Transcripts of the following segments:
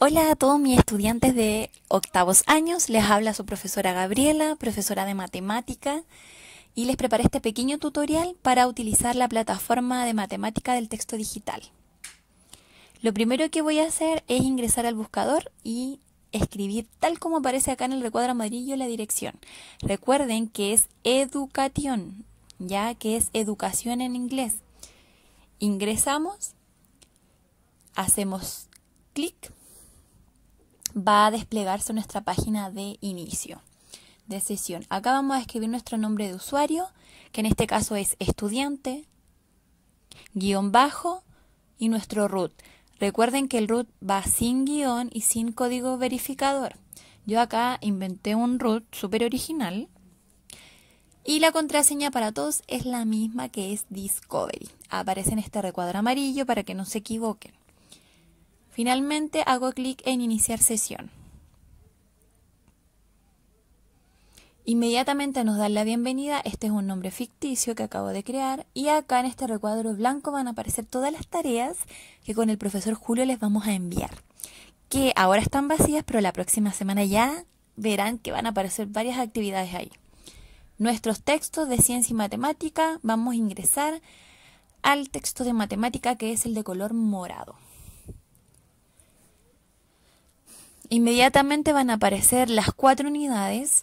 Hola a todos mis estudiantes de octavos años, les habla su profesora Gabriela, profesora de matemática, y les preparé este pequeño tutorial para utilizar la plataforma de matemática del texto digital. Lo primero que voy a hacer es ingresar al buscador y escribir tal como aparece acá en el recuadro amarillo la dirección. Recuerden que es educación, ya que es educación en inglés. Ingresamos, hacemos clic va a desplegarse nuestra página de inicio de sesión. Acá vamos a escribir nuestro nombre de usuario, que en este caso es estudiante, guión bajo y nuestro root. Recuerden que el root va sin guión y sin código verificador. Yo acá inventé un root súper original. Y la contraseña para todos es la misma que es Discovery. Aparece en este recuadro amarillo para que no se equivoquen. Finalmente hago clic en iniciar sesión. Inmediatamente nos dan la bienvenida, este es un nombre ficticio que acabo de crear y acá en este recuadro blanco van a aparecer todas las tareas que con el profesor Julio les vamos a enviar, que ahora están vacías pero la próxima semana ya verán que van a aparecer varias actividades ahí. Nuestros textos de ciencia y matemática, vamos a ingresar al texto de matemática que es el de color morado. Inmediatamente van a aparecer las cuatro unidades.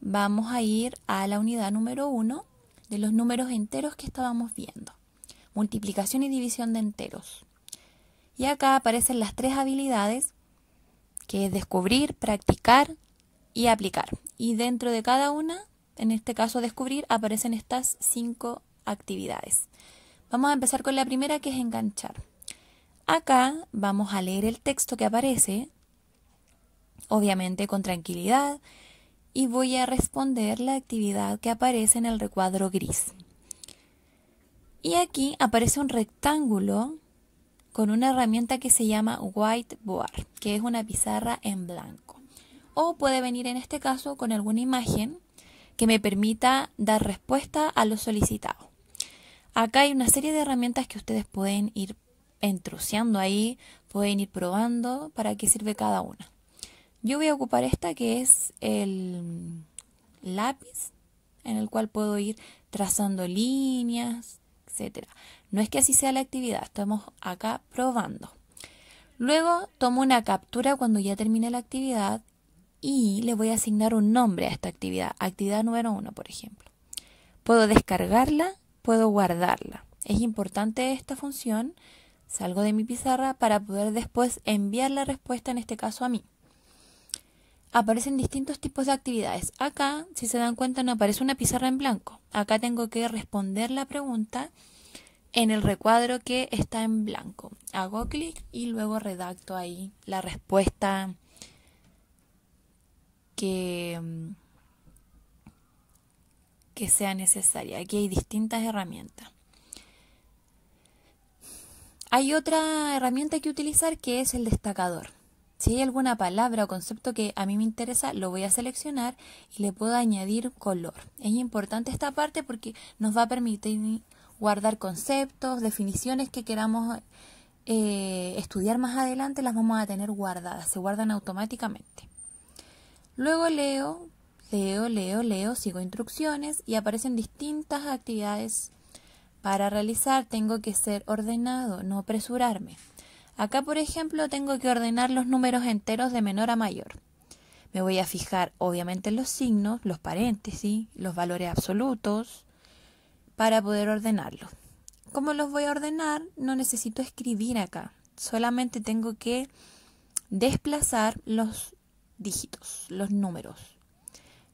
Vamos a ir a la unidad número 1 de los números enteros que estábamos viendo. Multiplicación y división de enteros. Y acá aparecen las tres habilidades, que es descubrir, practicar y aplicar. Y dentro de cada una, en este caso descubrir, aparecen estas cinco actividades. Vamos a empezar con la primera que es enganchar. Acá vamos a leer el texto que aparece, obviamente con tranquilidad, y voy a responder la actividad que aparece en el recuadro gris. Y aquí aparece un rectángulo con una herramienta que se llama whiteboard, que es una pizarra en blanco. O puede venir en este caso con alguna imagen que me permita dar respuesta a lo solicitado. Acá hay una serie de herramientas que ustedes pueden ir entruceando ahí, pueden ir probando para qué sirve cada una. Yo voy a ocupar esta que es el lápiz en el cual puedo ir trazando líneas, etcétera. No es que así sea la actividad, estamos acá probando. Luego tomo una captura cuando ya termine la actividad y le voy a asignar un nombre a esta actividad, actividad número uno, por ejemplo. Puedo descargarla, puedo guardarla. Es importante esta función Salgo de mi pizarra para poder después enviar la respuesta, en este caso a mí. Aparecen distintos tipos de actividades. Acá, si se dan cuenta, no aparece una pizarra en blanco. Acá tengo que responder la pregunta en el recuadro que está en blanco. Hago clic y luego redacto ahí la respuesta que, sea necesaria. Aquí hay distintas herramientas. Hay otra herramienta que utilizar que es el destacador. Si hay alguna palabra o concepto que a mí me interesa, lo voy a seleccionar y le puedo añadir color. Es importante esta parte porque nos va a permitir guardar conceptos, definiciones que queramos eh, estudiar más adelante, las vamos a tener guardadas, se guardan automáticamente. Luego leo, leo, leo, leo, sigo instrucciones y aparecen distintas actividades para realizar tengo que ser ordenado, no apresurarme. Acá, por ejemplo, tengo que ordenar los números enteros de menor a mayor. Me voy a fijar, obviamente, en los signos, los paréntesis, los valores absolutos, para poder ordenarlos. ¿Cómo los voy a ordenar? No necesito escribir acá. Solamente tengo que desplazar los dígitos, los números.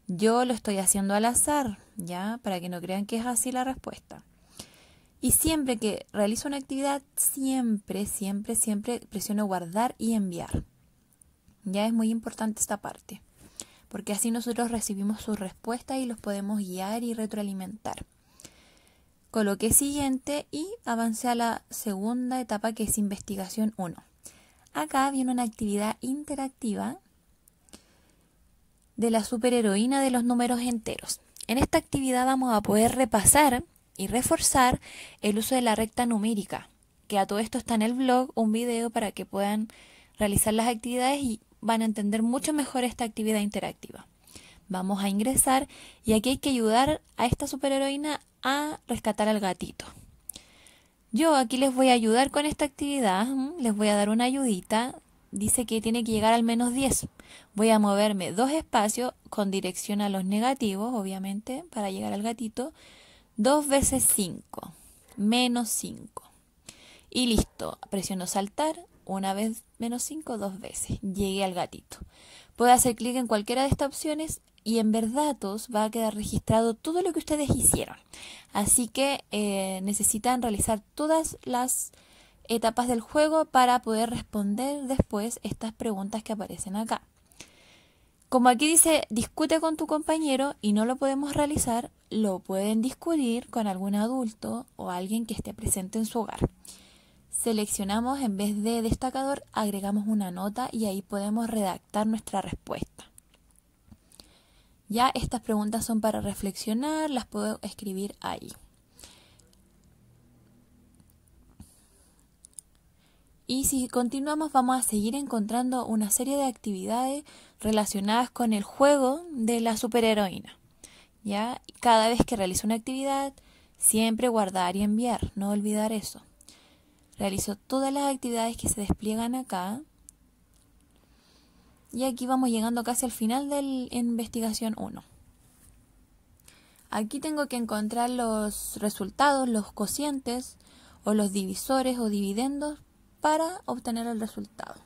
Yo lo estoy haciendo al azar, ¿ya? Para que no crean que es así la respuesta. Y siempre que realizo una actividad, siempre, siempre, siempre presiono guardar y enviar. Ya es muy importante esta parte, porque así nosotros recibimos su respuesta y los podemos guiar y retroalimentar. Coloqué siguiente y avancé a la segunda etapa que es investigación 1. Acá viene una actividad interactiva de la superheroína de los números enteros. En esta actividad vamos a poder repasar y reforzar el uso de la recta numérica, que a todo esto está en el blog, un video para que puedan realizar las actividades y van a entender mucho mejor esta actividad interactiva. Vamos a ingresar y aquí hay que ayudar a esta superheroína a rescatar al gatito. Yo aquí les voy a ayudar con esta actividad, les voy a dar una ayudita. Dice que tiene que llegar al menos 10. Voy a moverme dos espacios con dirección a los negativos, obviamente, para llegar al gatito. Dos veces 5, menos 5. Y listo, presiono saltar, una vez menos 5, dos veces. Llegué al gatito. Puedo hacer clic en cualquiera de estas opciones y en ver datos va a quedar registrado todo lo que ustedes hicieron. Así que eh, necesitan realizar todas las etapas del juego para poder responder después estas preguntas que aparecen acá. Como aquí dice, discute con tu compañero y no lo podemos realizar, lo pueden discutir con algún adulto o alguien que esté presente en su hogar. Seleccionamos, en vez de destacador, agregamos una nota y ahí podemos redactar nuestra respuesta. Ya estas preguntas son para reflexionar, las puedo escribir ahí. Y si continuamos vamos a seguir encontrando una serie de actividades relacionadas con el juego de la superheroína. ¿ya? Cada vez que realizo una actividad, siempre guardar y enviar, no olvidar eso. Realizo todas las actividades que se despliegan acá. Y aquí vamos llegando casi al final de la investigación 1. Aquí tengo que encontrar los resultados, los cocientes o los divisores o dividendos para obtener el resultado.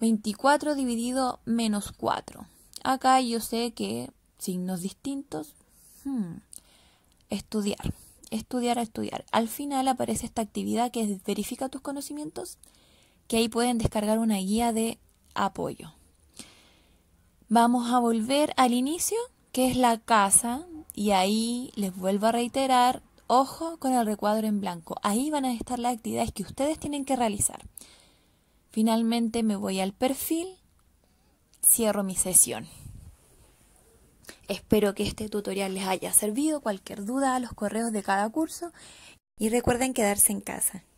24 dividido menos 4. Acá yo sé que signos distintos. Hmm. Estudiar, estudiar, estudiar. Al final aparece esta actividad que es verifica tus conocimientos, que ahí pueden descargar una guía de apoyo. Vamos a volver al inicio, que es la casa, y ahí les vuelvo a reiterar Ojo con el recuadro en blanco. Ahí van a estar las actividades que ustedes tienen que realizar. Finalmente me voy al perfil, cierro mi sesión. Espero que este tutorial les haya servido. Cualquier duda a los correos de cada curso. Y recuerden quedarse en casa.